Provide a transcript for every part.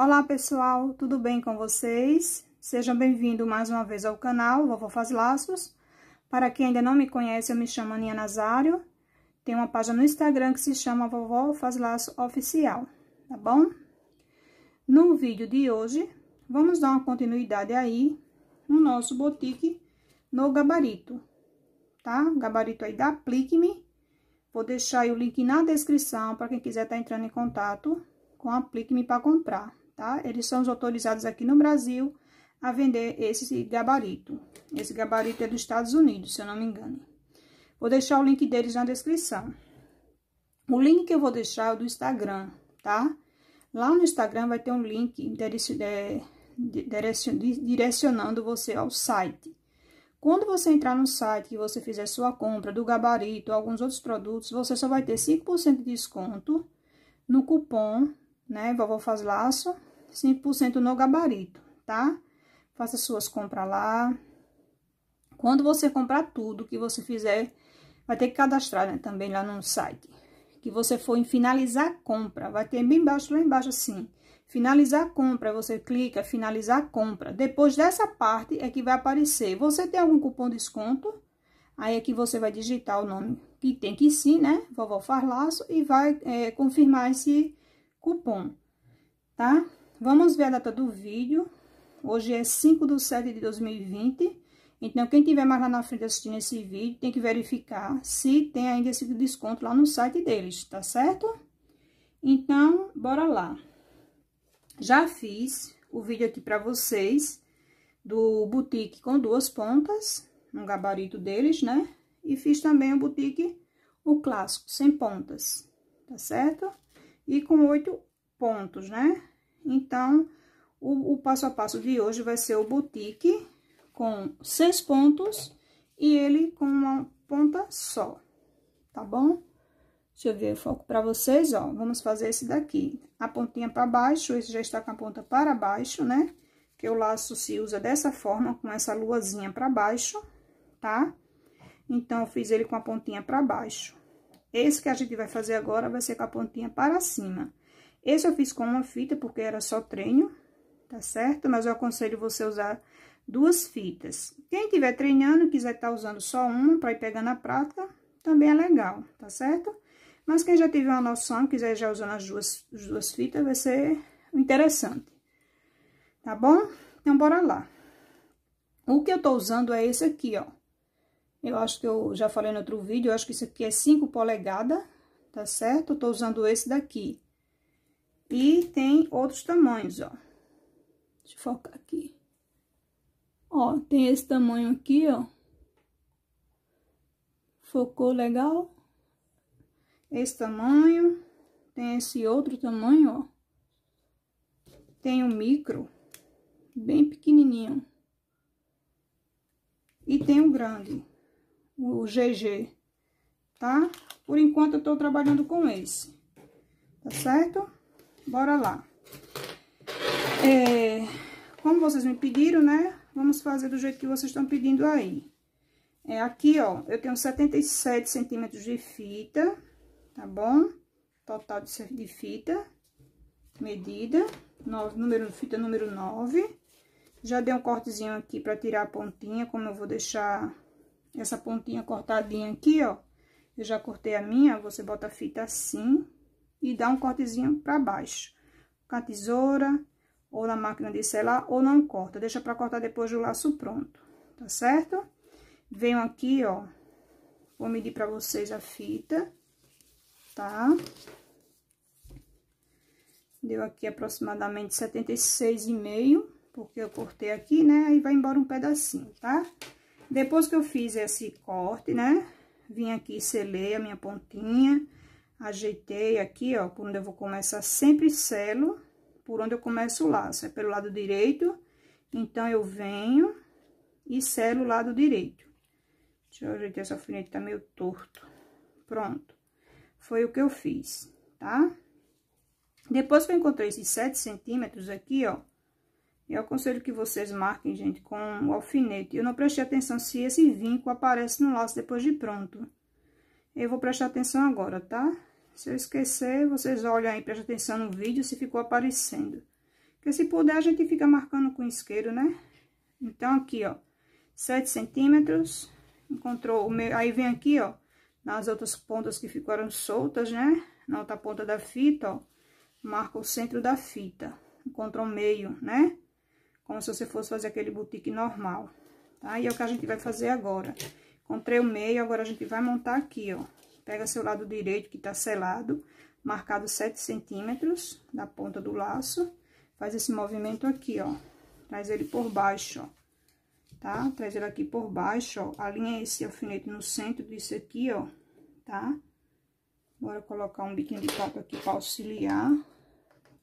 Olá, pessoal, tudo bem com vocês? Sejam bem-vindos mais uma vez ao canal Vovó Faz Laços. Para quem ainda não me conhece, eu me chamo Aninha Nazário. Tenho uma página no Instagram que se chama Vovó Faz Laço Oficial, tá bom? No vídeo de hoje, vamos dar uma continuidade aí no nosso botique no gabarito, tá? O gabarito aí da Aplique-me. Vou deixar o link na descrição para quem quiser estar tá entrando em contato com a Aplique-me para comprar tá? Eles são os autorizados aqui no Brasil a vender esse gabarito. Esse gabarito é dos Estados Unidos, se eu não me engano. Vou deixar o link deles na descrição. O link que eu vou deixar é do Instagram, tá? Lá no Instagram vai ter um link é, direcionando você ao site. Quando você entrar no site e você fizer sua compra do gabarito, ou alguns outros produtos, você só vai ter 5% de desconto no cupom, né, vovó faz laço, 5% no gabarito, tá? Faça suas compras lá. Quando você comprar tudo que você fizer, vai ter que cadastrar né, também lá no site. Que você for em finalizar a compra, vai ter bem embaixo, lá embaixo assim. Finalizar a compra, você clica finalizar a compra. Depois dessa parte é que vai aparecer. Você tem algum cupom de desconto? Aí aqui é você vai digitar o nome que tem que sim, né? Vovó Farlaço e vai é, confirmar esse cupom, tá? Vamos ver a data do vídeo. Hoje é 5 de 7 de 2020. Então, quem tiver mais lá na frente assistindo esse vídeo, tem que verificar se tem ainda esse desconto lá no site deles, tá certo? Então, bora lá. Já fiz o vídeo aqui pra vocês do boutique com duas pontas, um gabarito deles, né? E fiz também o boutique, o clássico, sem pontas, tá certo? E com oito pontos, né? Então, o, o passo a passo de hoje vai ser o boutique com seis pontos e ele com uma ponta só, tá bom? Deixa eu ver o foco para vocês, ó. Vamos fazer esse daqui. A pontinha para baixo, esse já está com a ponta para baixo, né? Que o laço se usa dessa forma, com essa luazinha para baixo, tá? Então, eu fiz ele com a pontinha para baixo. Esse que a gente vai fazer agora vai ser com a pontinha para cima. Esse eu fiz com uma fita, porque era só treino, tá certo? Mas eu aconselho você usar duas fitas. Quem estiver treinando e quiser estar tá usando só uma para ir pegando a prática, também é legal, tá certo? Mas quem já tiver uma noção, quiser já usando as duas, as duas fitas, vai ser interessante. Tá bom? Então, bora lá. O que eu tô usando é esse aqui, ó. Eu acho que eu já falei no outro vídeo, eu acho que isso aqui é 5 polegadas, tá certo? Eu tô usando esse daqui. E tem outros tamanhos, ó. Deixa eu focar aqui. Ó, tem esse tamanho aqui, ó. Focou legal? Esse tamanho. Tem esse outro tamanho, ó. Tem o um micro. Bem pequenininho. E tem o um grande. O GG. Tá? Por enquanto, eu tô trabalhando com esse. Tá certo? Bora lá. É, como vocês me pediram, né? Vamos fazer do jeito que vocês estão pedindo aí. É, aqui, ó, eu tenho 77 centímetros de fita, tá bom? Total de, de fita, medida, no, número, fita número 9. Já dei um cortezinho aqui pra tirar a pontinha, como eu vou deixar essa pontinha cortadinha aqui, ó. Eu já cortei a minha, você bota a fita assim, e dá um cortezinho para baixo. Com a tesoura ou na máquina de selar ou não corta, deixa para cortar depois do laço pronto, tá certo? Venho aqui, ó, vou medir para vocês a fita, tá? Deu aqui aproximadamente 76,5, porque eu cortei aqui, né? Aí vai embora um pedacinho, tá? Depois que eu fiz esse corte, né? Vim aqui, selei a minha pontinha Ajeitei aqui, ó, por onde eu vou começar, sempre selo por onde eu começo o laço. É pelo lado direito, então, eu venho e selo o lado direito. Deixa eu ajeitar essa alfinete, tá meio torto. Pronto. Foi o que eu fiz, tá? Depois que eu encontrei esses 7 centímetros aqui, ó, eu aconselho que vocês marquem, gente, com o alfinete. Eu não prestei atenção se esse vinco aparece no laço depois de pronto. Eu vou prestar atenção agora, tá? Se eu esquecer, vocês olham aí, prestem atenção no vídeo se ficou aparecendo. Porque se puder, a gente fica marcando com isqueiro, né? Então, aqui, ó, 7 centímetros, encontrou o meio. Aí, vem aqui, ó, nas outras pontas que ficaram soltas, né? Na outra ponta da fita, ó, marca o centro da fita. Encontrou o meio, né? Como se você fosse fazer aquele boutique normal, tá? E é o que a gente vai fazer agora. Encontrei o meio, agora a gente vai montar aqui, ó. Pega seu lado direito que tá selado, marcado 7 centímetros da ponta do laço. Faz esse movimento aqui, ó. Traz ele por baixo, ó. Tá? Traz ele aqui por baixo, ó. Alinha esse alfinete no centro disso aqui, ó. Tá? Bora colocar um biquinho de papo aqui pra auxiliar.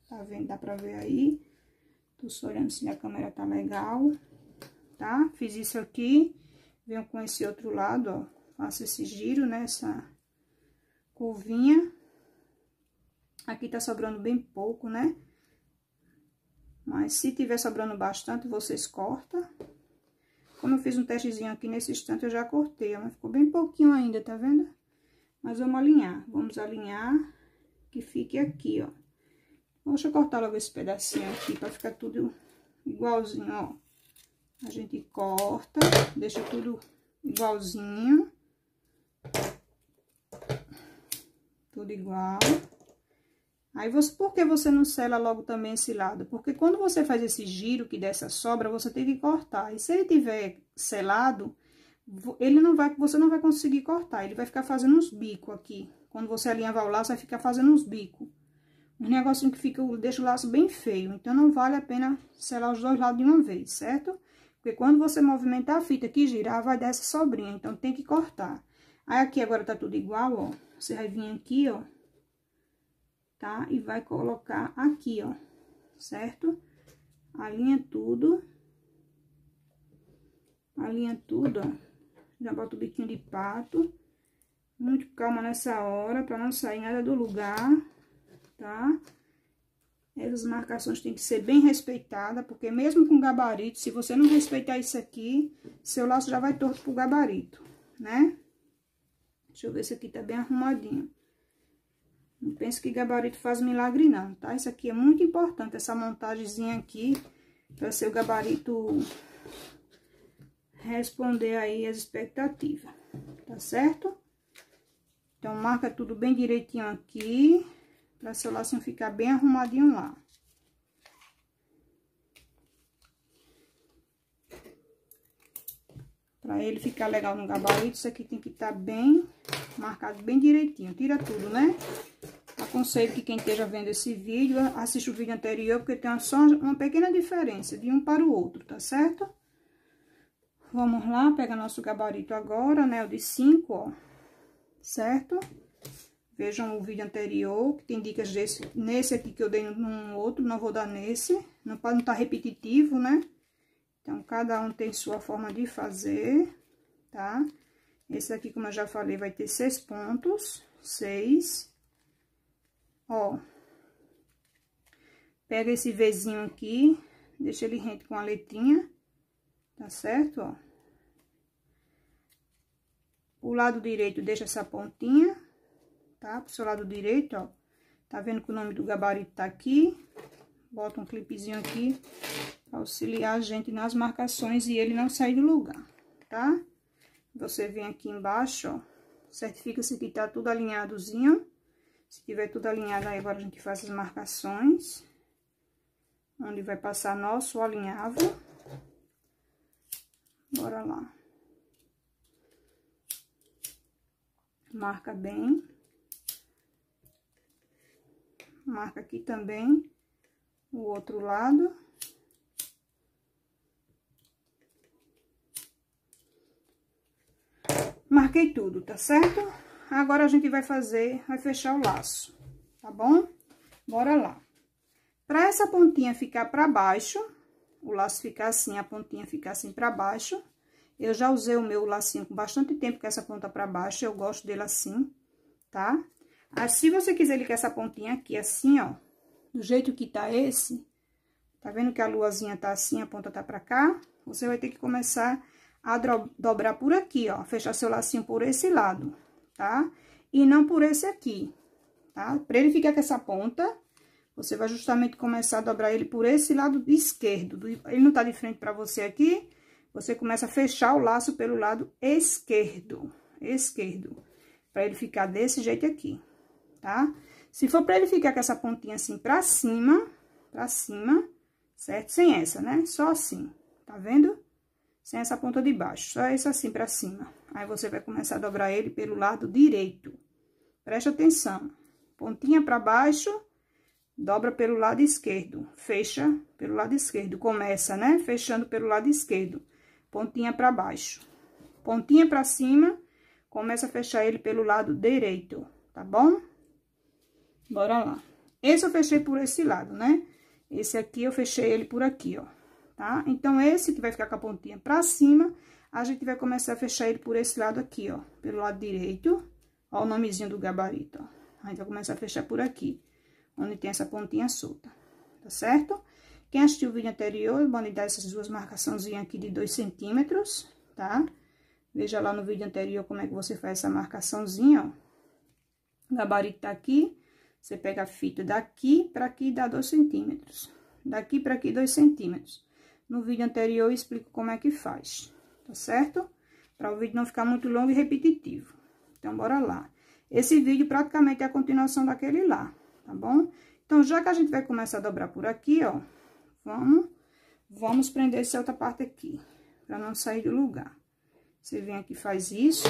Tá vendo? Dá pra ver aí. Tô só olhando se minha câmera tá legal. Tá? Fiz isso aqui. Venho com esse outro lado, ó. Faço esse giro, né? Essa curvinha. Aqui tá sobrando bem pouco, né? Mas se tiver sobrando bastante, vocês cortam. Como eu fiz um testezinho aqui nesse instante, eu já cortei, mas ficou bem pouquinho ainda, tá vendo? Mas vamos alinhar, vamos alinhar que fique aqui, ó. Deixa eu cortar logo esse pedacinho aqui pra ficar tudo igualzinho, ó. A gente corta, deixa tudo igualzinho. Tudo igual. Aí, você, por que você não sela logo também esse lado? Porque quando você faz esse giro que dessa sobra, você tem que cortar. E se ele tiver selado, ele não vai, você não vai conseguir cortar. Ele vai ficar fazendo uns bicos aqui. Quando você alinhavar o laço, vai ficar fazendo uns bicos. Um negocinho que fica, deixa o laço bem feio. Então, não vale a pena selar os dois lados de uma vez, certo? Porque quando você movimentar a fita que girar, vai dar essa sobrinha. Então, tem que cortar. Aí, aqui agora tá tudo igual, ó. Você vai vir aqui, ó, tá? E vai colocar aqui, ó, certo? Alinha tudo. Alinha tudo, ó. Já bota o biquinho de pato. Muito calma nessa hora, pra não sair nada do lugar, tá? Essas marcações têm que ser bem respeitadas, porque mesmo com gabarito, se você não respeitar isso aqui, seu laço já vai torto pro gabarito, né? Deixa eu ver se aqui tá bem arrumadinho. Não penso que gabarito faz milagre não, tá? Isso aqui é muito importante, essa montagemzinha aqui, para seu gabarito responder aí as expectativas, tá certo? Então, marca tudo bem direitinho aqui, para seu lacinho ficar bem arrumadinho lá. Pra ele ficar legal no gabarito, isso aqui tem que estar tá bem marcado, bem direitinho. Tira tudo, né? Aconselho que quem esteja vendo esse vídeo, assista o vídeo anterior, porque tem só uma pequena diferença de um para o outro, tá certo? Vamos lá, pega nosso gabarito agora, né? O de 5, ó. Certo? Vejam o vídeo anterior, que tem dicas desse, nesse aqui que eu dei num outro, não vou dar nesse. Não, para não estar tá repetitivo, né? Então, cada um tem sua forma de fazer, tá? Esse aqui, como eu já falei, vai ter seis pontos, seis. Ó. Pega esse Vzinho aqui, deixa ele rente com a letrinha, tá certo, ó? O lado direito deixa essa pontinha, tá? Pro seu lado direito, ó. Tá vendo que o nome do gabarito tá aqui? Bota um clipezinho aqui pra auxiliar a gente nas marcações e ele não sai do lugar, tá? Você vem aqui embaixo, ó, certifica-se que tá tudo alinhadozinho. Se tiver tudo alinhado, aí agora a gente faz as marcações. Onde vai passar nosso alinhavo. Bora lá. Marca bem. Marca aqui também o outro lado. Marquei tudo, tá certo? Agora a gente vai fazer, vai fechar o laço, tá bom? Bora lá. Pra essa pontinha ficar pra baixo, o laço ficar assim, a pontinha ficar assim pra baixo, eu já usei o meu lacinho com bastante tempo com essa ponta pra baixo, eu gosto dele assim, tá? Aí, ah, se você quiser ele com essa pontinha aqui assim, ó, do jeito que tá esse, tá vendo que a luazinha tá assim, a ponta tá pra cá? Você vai ter que começar a dobrar por aqui, ó, fechar seu lacinho por esse lado, tá? E não por esse aqui, tá? Pra ele ficar com essa ponta, você vai justamente começar a dobrar ele por esse lado esquerdo. Ele não tá de frente pra você aqui, você começa a fechar o laço pelo lado esquerdo, esquerdo, pra ele ficar desse jeito aqui, tá? Se for pra ele ficar com essa pontinha assim pra cima, pra cima, certo? Sem essa, né? Só assim, tá vendo? Sem essa ponta de baixo, só esse assim pra cima. Aí, você vai começar a dobrar ele pelo lado direito. Preste atenção. Pontinha pra baixo, dobra pelo lado esquerdo. Fecha pelo lado esquerdo. Começa, né? Fechando pelo lado esquerdo. Pontinha pra baixo. Pontinha pra cima, começa a fechar ele pelo lado direito, tá bom? Bora lá. Esse eu fechei por esse lado, né? Esse aqui eu fechei ele por aqui, ó, tá? Então, esse que vai ficar com a pontinha pra cima, a gente vai começar a fechar ele por esse lado aqui, ó, pelo lado direito. Ó o nomezinho do gabarito, ó. A gente vai começar a fechar por aqui, onde tem essa pontinha solta, tá certo? Quem assistiu o vídeo anterior, vou lhe dar essas duas marcaçãozinhas aqui de 2 centímetros, tá? Veja lá no vídeo anterior como é que você faz essa marcaçãozinha, ó. O gabarito tá aqui, você pega a fita daqui para aqui dá dois centímetros. Daqui para aqui, dois centímetros. No vídeo anterior eu explico como é que faz, tá certo? Para o vídeo não ficar muito longo e repetitivo. Então, bora lá. Esse vídeo praticamente é a continuação daquele lá, tá bom? Então, já que a gente vai começar a dobrar por aqui, ó, vamos, vamos prender essa outra parte aqui, para não sair do lugar. Você vem aqui faz isso.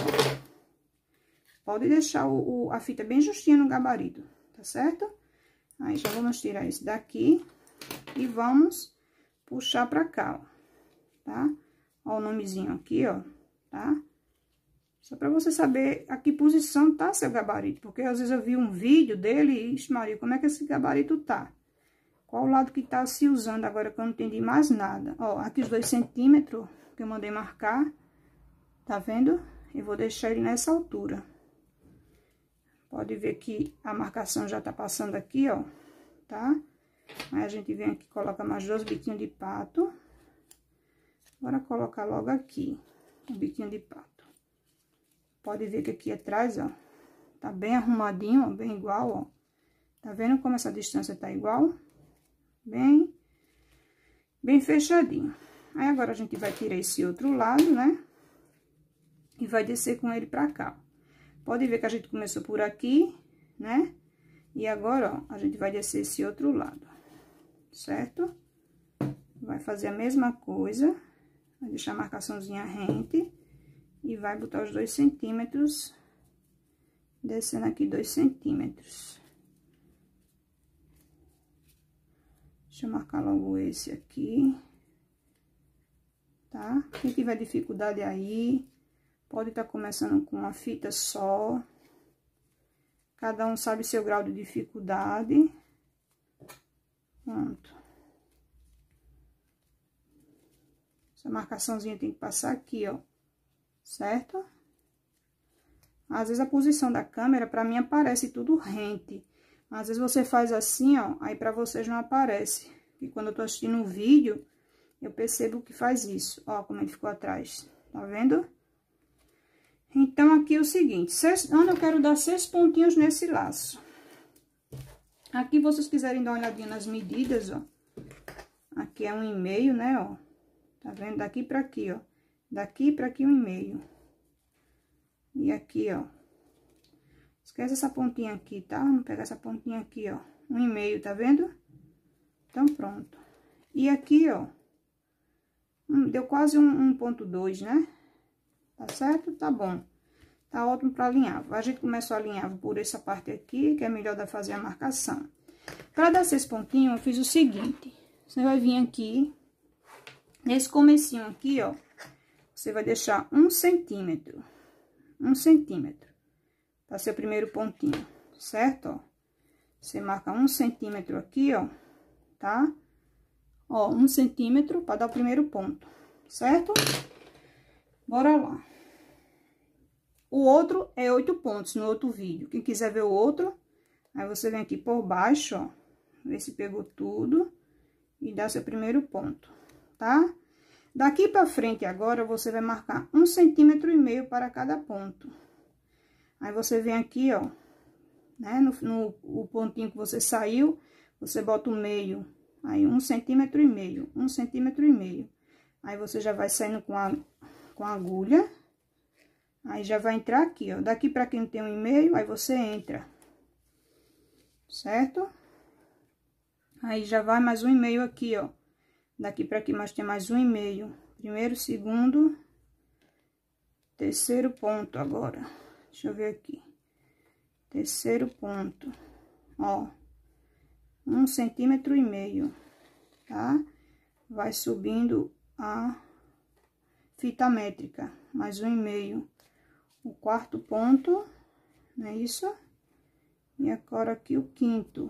Pode deixar o, o, a fita bem justinha no gabarito, certo? Aí, já vamos tirar isso daqui e vamos puxar pra cá, ó, tá? Ó o nomezinho aqui, ó, tá? Só pra você saber a que posição tá seu gabarito, porque às vezes eu vi um vídeo dele e, ixi Maria, como é que esse gabarito tá? Qual o lado que tá se usando agora que eu não entendi mais nada? Ó, aqui os dois centímetros que eu mandei marcar, tá vendo? Eu vou deixar ele nessa altura, Pode ver que a marcação já tá passando aqui, ó, tá? Aí a gente vem aqui, coloca mais dois biquinhos de pato. Bora colocar logo aqui o biquinho de pato. Pode ver que aqui atrás, ó, tá bem arrumadinho, ó, bem igual, ó. Tá vendo como essa distância tá igual? Bem, bem fechadinho. Aí, agora, a gente vai tirar esse outro lado, né? E vai descer com ele pra cá, ó. Pode ver que a gente começou por aqui, né? E agora, ó, a gente vai descer esse outro lado, certo? Vai fazer a mesma coisa, vai deixar a marcaçãozinha rente e vai botar os dois centímetros, descendo aqui dois centímetros. Deixa eu marcar logo esse aqui, tá? Quem tiver dificuldade aí, Pode estar tá começando com uma fita só. Cada um sabe seu grau de dificuldade. Pronto. Essa marcaçãozinha tem que passar aqui, ó. Certo? Às vezes, a posição da câmera, pra mim, aparece tudo rente. Às vezes, você faz assim, ó, aí pra vocês não aparece. E quando eu tô assistindo um vídeo, eu percebo que faz isso. Ó, como ele ficou atrás. Tá vendo? Então, aqui é o seguinte, seis, eu quero dar seis pontinhos nesse laço. Aqui, vocês quiserem dar uma olhadinha nas medidas, ó. Aqui é um e meio, né, ó. Tá vendo? Daqui pra aqui, ó. Daqui pra aqui, um e meio. E aqui, ó. Esquece essa pontinha aqui, tá? Vamos pegar essa pontinha aqui, ó. Um e meio, tá vendo? Então, pronto. E aqui, ó. Hum, deu quase um, um ponto dois, né? tá certo? Tá bom. Tá ótimo pra alinhar. A gente começou a alinhar por essa parte aqui, que é melhor da fazer a marcação. Pra dar seis pontinhos, eu fiz o seguinte. Você vai vir aqui, nesse comecinho aqui, ó, você vai deixar um centímetro. Um centímetro. Tá seu primeiro pontinho, certo? Ó. Você marca um centímetro aqui, ó, tá? Ó, um centímetro pra dar o primeiro ponto, certo? Certo? Bora lá. O outro é oito pontos no outro vídeo. Quem quiser ver o outro, aí você vem aqui por baixo, ó. Vê se pegou tudo e dá seu primeiro ponto, tá? Daqui pra frente agora, você vai marcar um centímetro e meio para cada ponto. Aí, você vem aqui, ó, né, no, no o pontinho que você saiu, você bota o meio, aí um centímetro e meio, um centímetro e meio. Aí, você já vai saindo com a com a agulha. Aí, já vai entrar aqui, ó. Daqui pra quem tem um e-mail, aí você entra. Certo? Aí, já vai mais um e-mail aqui, ó. Daqui pra aqui, mas tem mais um e-mail. Primeiro, segundo, terceiro ponto agora. Deixa eu ver aqui. Terceiro ponto. Ó. Um centímetro e meio, tá? Vai subindo a fita métrica, mais um e meio. O quarto ponto, não é isso? E agora aqui o quinto.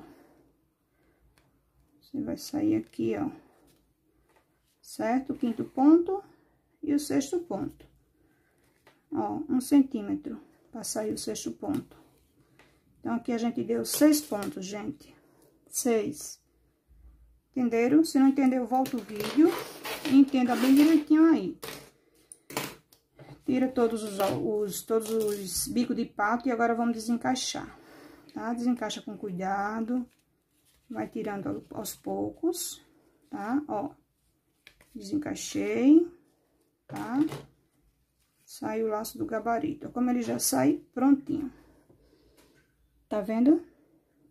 Você vai sair aqui, ó. Certo? O quinto ponto e o sexto ponto. Ó, um centímetro para sair o sexto ponto. Então, aqui a gente deu seis pontos, gente. Seis. Entenderam? Se não entendeu, volta o vídeo. Entenda bem direitinho aí. Tira todos os, os, todos os bicos de pato e agora vamos desencaixar, tá? Desencaixa com cuidado, vai tirando aos poucos, tá? Ó, desencaixei, tá? Sai o laço do gabarito, como ele já sai prontinho. Tá vendo?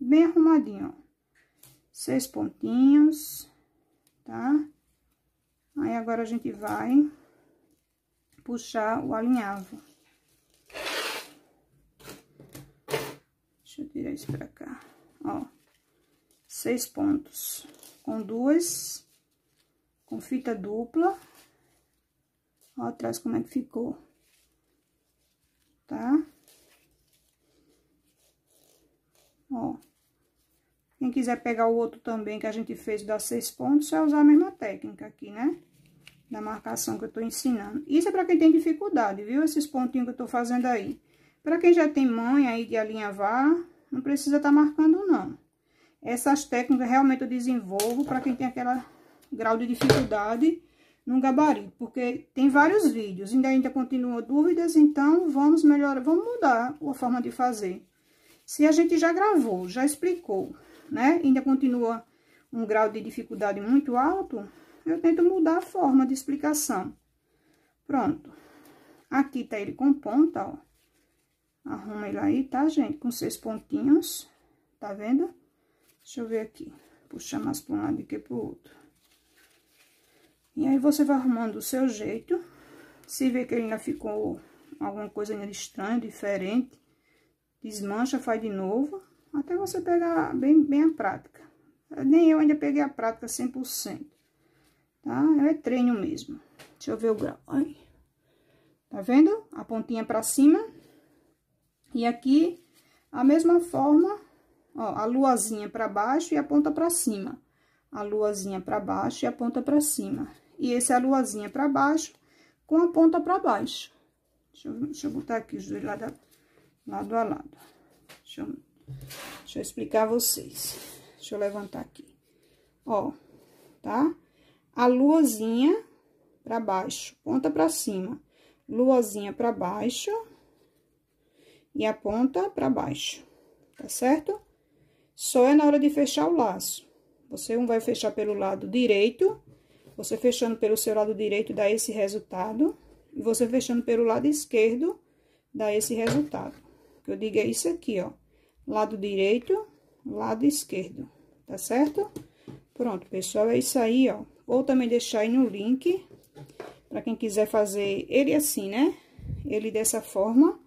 Bem arrumadinho, ó. Seis pontinhos, tá? Aí, agora a gente vai puxar o alinhavo. Deixa eu virar isso pra cá, ó. Seis pontos. Com duas, com fita dupla. Ó, atrás como é que ficou. Tá? Ó. Quem quiser pegar o outro também que a gente fez, dá seis pontos, é usar a mesma técnica aqui, né? da marcação que eu tô ensinando. Isso é para quem tem dificuldade, viu? Esses pontinhos que eu tô fazendo aí. Para quem já tem mãe aí de alinhavar, não precisa estar tá marcando, não. Essas técnicas realmente eu desenvolvo para quem tem aquela grau de dificuldade no gabarito, porque tem vários vídeos, ainda ainda continua dúvidas, então vamos melhorar, vamos mudar a forma de fazer. Se a gente já gravou, já explicou, né? Ainda continua um grau de dificuldade muito alto, eu tento mudar a forma de explicação. Pronto. Aqui tá ele com ponta, ó. Arruma ele aí, tá, gente? Com seis pontinhos, tá vendo? Deixa eu ver aqui. Puxar mais pra um lado do que pro outro. E aí, você vai arrumando do seu jeito. Se vê que ele ainda ficou alguma coisa ainda estranha, diferente, desmancha, faz de novo, até você pegar bem, bem a prática. Nem eu ainda peguei a prática 100% tá? É treino mesmo. Deixa eu ver o grau. Ai. Tá vendo? A pontinha pra cima. E aqui, a mesma forma, ó, a luazinha pra baixo e a ponta pra cima. A luazinha pra baixo e a ponta pra cima. E esse é a luazinha pra baixo com a ponta pra baixo. Deixa eu, deixa eu botar aqui os dois lado a lado. A lado. Deixa, eu, deixa eu explicar a vocês. Deixa eu levantar aqui. Ó, tá? a luazinha para baixo, ponta para cima, luazinha para baixo e a ponta para baixo, tá certo? Só é na hora de fechar o laço. Você um vai fechar pelo lado direito, você fechando pelo seu lado direito dá esse resultado, e você fechando pelo lado esquerdo dá esse resultado. Que eu digo é isso aqui, ó. Lado direito, lado esquerdo, tá certo? Pronto, pessoal, é isso aí, ó ou também deixar aí no link, para quem quiser fazer ele assim, né? Ele dessa forma,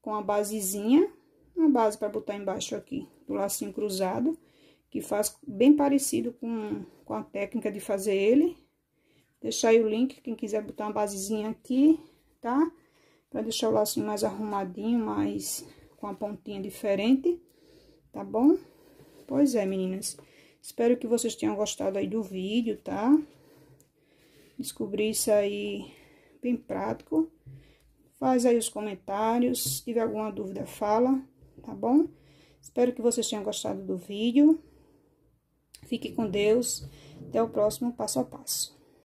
com a basezinha, uma base para botar embaixo aqui, do lacinho cruzado, que faz bem parecido com, com a técnica de fazer ele. Deixar aí o link, quem quiser botar uma basezinha aqui, tá? Para deixar o lacinho mais arrumadinho, mais com a pontinha diferente, tá bom? Pois é, meninas. Espero que vocês tenham gostado aí do vídeo, tá? Descobri isso aí bem prático. Faz aí os comentários, se tiver alguma dúvida, fala, tá bom? Espero que vocês tenham gostado do vídeo. Fique com Deus. Até o próximo passo a passo.